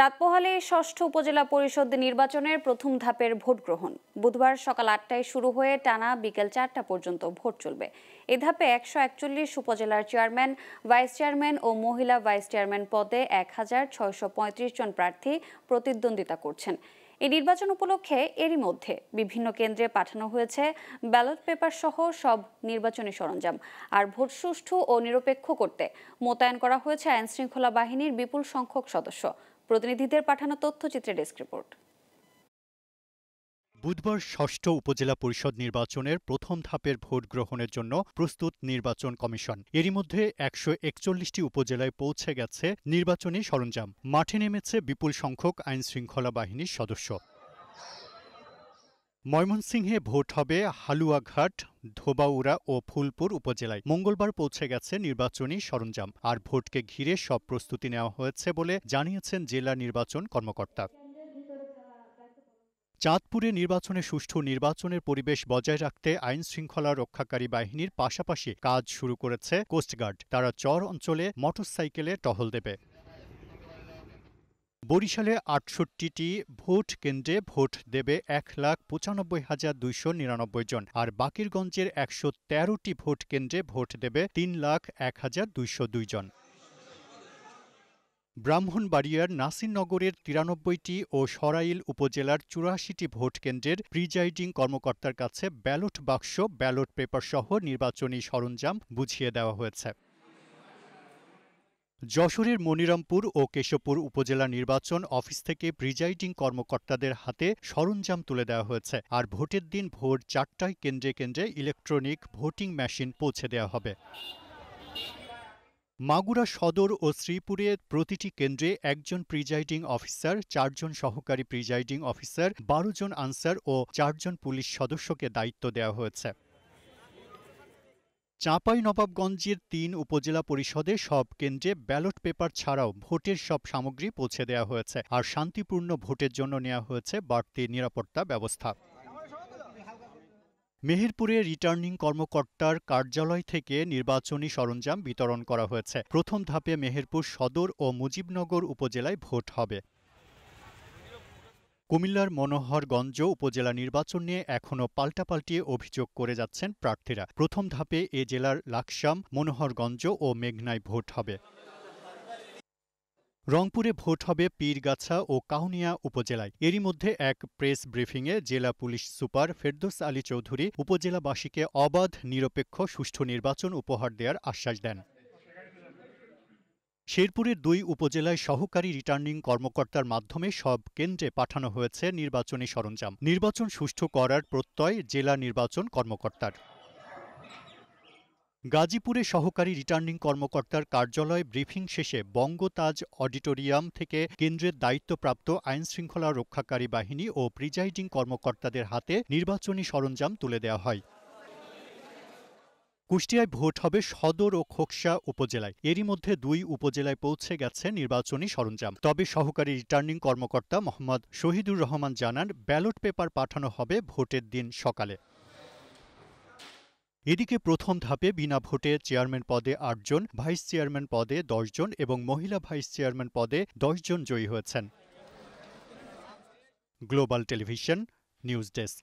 রাতপোহালে ষষ্ঠ উপজেলা পরিষদ নির্বাচনের প্রথম ধাপের ভোট গ্রহণ বুধবার সকাল আটটায় শুরু হয়ে টানা বিকেল চারটা পর্যন্ত ভোট চলবে এ ধাপে একশো একচল্লিশ উপজেলার চেয়ারম্যান ভাইস চেয়ারম্যান ও মহিলা ভাইস চেয়ারম্যান পদে এক হাজার ছয়শো জন প্রার্থী প্রতিদ্বন্দ্বিতা করছেন এই নির্বাচন উপলক্ষে এরই মধ্যে বিভিন্ন কেন্দ্রে পাঠানো হয়েছে ব্যালট পেপার সহ সব নির্বাচনী সরঞ্জাম আর ভোট সুষ্ঠু ও নিরপেক্ষ করতে মোতায়েন করা হয়েছে আইনশৃঙ্খলা বাহিনীর বিপুল সংখ্যক সদস্য প্রতিনিধিদের পাঠানো তথ্যচিত্রে ডেস্ক রিপোর্ট বুধবার ষষ্ঠ উপজেলা পরিষদ নির্বাচনের প্রথম ধাপের ভোট গ্রহণের জন্য প্রস্তুত নির্বাচন কমিশন এরই মধ্যে একশো একচল্লিশটি উপজেলায় পৌঁছে গেছে নির্বাচনী সরঞ্জাম মাঠে নেমেছে বিপুল সংখ্যক আইন শৃঙ্খলা বাহিনীর সদস্য ময়মনসিংহে ভোট হবে হালুয়াঘাট ধোবাউড়া ও ফুলপুর উপজেলায় মঙ্গলবার পৌঁছে গেছে নির্বাচনী সরঞ্জাম আর ভোটকে ঘিরে সব প্রস্তুতি নেওয়া হয়েছে বলে জানিয়েছেন জেলা নির্বাচন কর্মকর্তা চাঁদপুরে নির্বাচনে সুষ্ঠু নির্বাচনের পরিবেশ বজায় রাখতে আইন শৃঙ্খলা রক্ষাকারী বাহিনীর পাশাপাশি কাজ শুরু করেছে কোস্টগার্ড তারা চর অঞ্চলে মোটরসাইকেলে টহল দেবে বরিশালে আটষট্টিটি ভোট কেন্দ্রে ভোট দেবে এক লাখ পঁচানব্বই হাজার দুইশো নিরানব্বই জন আর বাকিরগঞ্জের একশো তেরোটি ভোট কেন্দ্রে ভোট দেবে তিন লাখ এক হাজার দুইশো দুই জন ব্রাহ্মণবাড়িয়ার নাসিরনগরের তিরানব্বইটি ও সরাইল উপজেলার চুরাশিটি ভোট কেন্দ্রের প্রিজাইডিং কর্মকর্তার কাছে ব্যালট বাক্স ব্যালট পেপার সহ নির্বাচনী সরঞ্জাম বুঝিয়ে দেওয়া হয়েছে যশোরের মনিরামপুর ও কেশবপুর উপজেলা নির্বাচন অফিস থেকে প্রিজাইডিং কর্মকর্তাদের হাতে সরঞ্জাম তুলে দেওয়া হয়েছে আর ভোটের দিন ভোর চারটায় কেন্দ্রে কেন্দ্রে ইলেকট্রনিক ভোটিং মেশিন পৌঁছে দেওয়া হবে মাগুরা সদর ও শ্রীপুরের প্রতিটি কেন্দ্রে একজন প্রিজাইডিং অফিসার চারজন সহকারী প্রিজাইডিং অফিসার বারো জন আনসার ও চারজন পুলিশ সদস্যকে দায়িত্ব দেওয়া হয়েছে চাঁপাই নবাবগঞ্জের তিন উপজেলা পরিষদে সব কেন্দ্রে ব্যালট পেপার ছাড়াও ভোটের সব সামগ্রী পৌঁছে দেওয়া হয়েছে আর শান্তিপূর্ণ ভোটের জন্য নেওয়া হয়েছে বাড়তি নিরাপত্তা ব্যবস্থা মেহেরপুরে রিটার্নিং কর্মকর্তার কার্যালয় থেকে নির্বাচনী সরঞ্জাম বিতরণ করা হয়েছে প্রথম ধাপে মেহেরপুর সদর ও মুজিবনগর উপজেলায় ভোট হবে কুমিল্লার মনোহরগঞ্জ উপজেলা নির্বাচন নিয়ে এখনও পাল্টাপাল্টি অভিযোগ করে যাচ্ছেন প্রার্থীরা প্রথম ধাপে এ জেলার লাকসাম মনোহরগঞ্জ ও মেঘনায় ভোট হবে রংপুরে ভোট হবে পীরগাছা ও কাউনিয়া উপজেলায় এরই মধ্যে এক প্রেস ব্রিফিংয়ে জেলা পুলিশ সুপার ফেরদোস আলী চৌধুরী উপজেলাবাসীকে অবাধ নিরপেক্ষ সুষ্ঠু নির্বাচন উপহার দেওয়ার আশ্বাস দেন শেরপুরের দুই উপজেলায় সহকারী রিটার্নিং কর্মকর্তার মাধ্যমে সব কেন্দ্রে পাঠানো হয়েছে নির্বাচনী সরঞ্জাম নির্বাচন সুষ্ঠু করার প্রত্যয় জেলা নির্বাচন কর্মকর্তার গাজীপুরে সহকারী রিটার্নিং কর্মকর্তার কার্যালয় ব্রিফিং শেষে বঙ্গতাজ অডিটোরিয়াম থেকে কেন্দ্রের দায়িত্বপ্রাপ্ত আইন শৃঙ্খলা রক্ষাকারী বাহিনী ও প্রিজাইডিং কর্মকর্তাদের হাতে নির্বাচনী সরঞ্জাম তুলে দেওয়া হয় কুষ্টিয়ায় ভোট হবে সদর ও খোকসা উপজেলায় এরই মধ্যে দুই উপজেলায় পৌঁছে গেছে নির্বাচনী সরঞ্জাম তবে সহকারী রিটার্নিং কর্মকর্তা মোহাম্মদ শহীদুর রহমান জানান ব্যালট পেপার পাঠানো হবে ভোটের দিন সকালে এদিকে প্রথম ধাপে বিনা ভোটে চেয়ারম্যান পদে আটজন ভাইস চেয়ারম্যান পদে দশজন এবং মহিলা ভাইস চেয়ারম্যান পদে দশজন জয়ী হয়েছেন গ্লোবাল টেলিভিশন নিউজ ডেস্ক